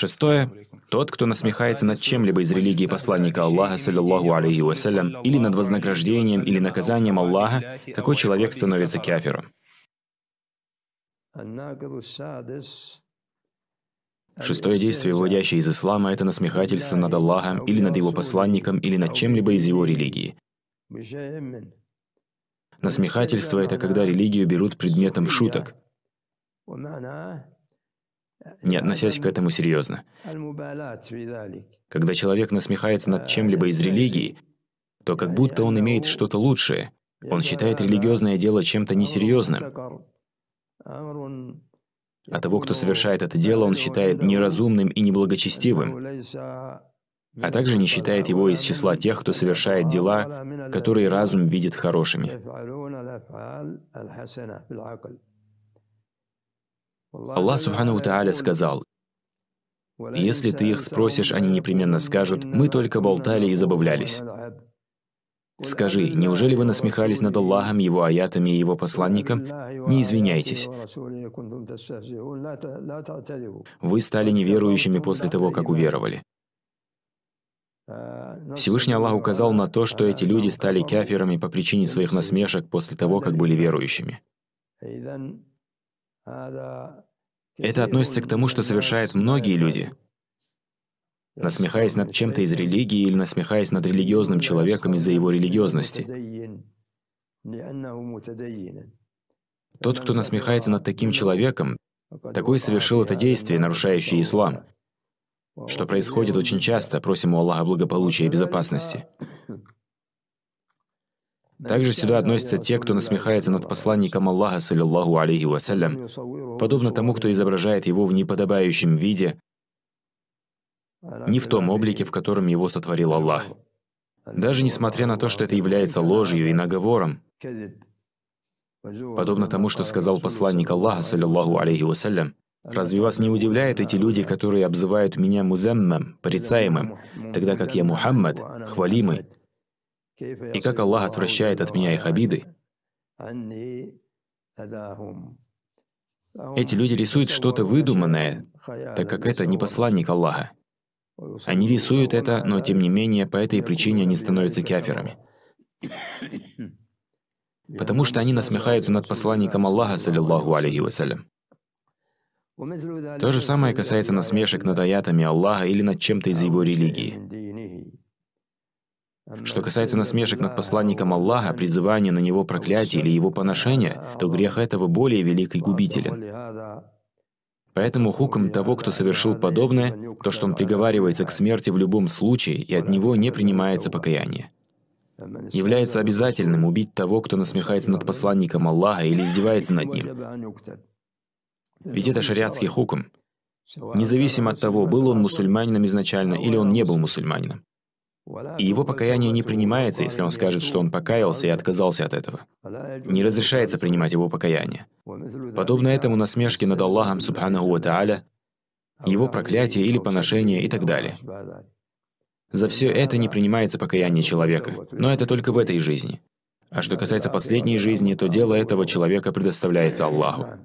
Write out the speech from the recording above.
Шестое. Тот, кто насмехается над чем-либо из религии посланника Аллаха, саллиллаху алейхи вассалям, или над вознаграждением или наказанием Аллаха, такой человек становится кафиром. Шестое действие, выводящее из ислама, это насмехательство над Аллахом или над его посланником или над чем-либо из его религии. Насмехательство – это когда религию берут предметом шуток не относясь к этому серьезно. Когда человек насмехается над чем-либо из религии, то как будто он имеет что-то лучшее. Он считает религиозное дело чем-то несерьезным. А того, кто совершает это дело, он считает неразумным и неблагочестивым, а также не считает его из числа тех, кто совершает дела, которые разум видит хорошими. Аллах Субхану Тааля сказал, «Если ты их спросишь, они непременно скажут, мы только болтали и забавлялись». Скажи, неужели вы насмехались над Аллахом, Его аятами и Его посланником? Не извиняйтесь. Вы стали неверующими после того, как уверовали. Всевышний Аллах указал на то, что эти люди стали кафирами по причине своих насмешек после того, как были верующими. Это относится к тому, что совершают многие люди. Насмехаясь над чем-то из религии или насмехаясь над религиозным человеком из-за его религиозности. Тот, кто насмехается над таким человеком, такой совершил это действие, нарушающее ислам, что происходит очень часто, просим у Аллаха благополучия и безопасности. Также сюда относятся те, кто насмехается над посланником Аллаха, саллиллаху алейхи вассалям, подобно тому, кто изображает его в неподобающем виде, не в том облике, в котором его сотворил Аллах. Даже несмотря на то, что это является ложью и наговором, подобно тому, что сказал посланник Аллаха, саллиллаху алейхи вассалям, Разве вас не удивляют эти люди, которые обзывают меня музаммом, порицаемым, тогда как я Мухаммад, хвалимый, и как Аллах отвращает от меня их обиды. Эти люди рисуют что-то выдуманное, так как это не посланник Аллаха. Они рисуют это, но тем не менее по этой причине они становятся кафирами. Потому что они насмехаются над посланником Аллаха, саллиллаху алейхи вассалям. То же самое касается насмешек над аятами Аллаха или над чем-то из его религии. Что касается насмешек над посланником Аллаха, призывания на него проклятия или его поношения, то грех этого более велик и губителен. Поэтому хуком того, кто совершил подобное, то, что он приговаривается к смерти в любом случае, и от него не принимается покаяние. Является обязательным убить того, кто насмехается над посланником Аллаха или издевается над ним. Ведь это шариатский хуком, независимо от того, был он мусульманином изначально или он не был мусульманином. И его покаяние не принимается, если он скажет, что он покаялся и отказался от этого. Не разрешается принимать его покаяние. Подобно этому насмешки над Аллахом Субханаху Ва Тааля, его проклятие или поношение и так далее. За все это не принимается покаяние человека, но это только в этой жизни. А что касается последней жизни, то дело этого человека предоставляется Аллаху.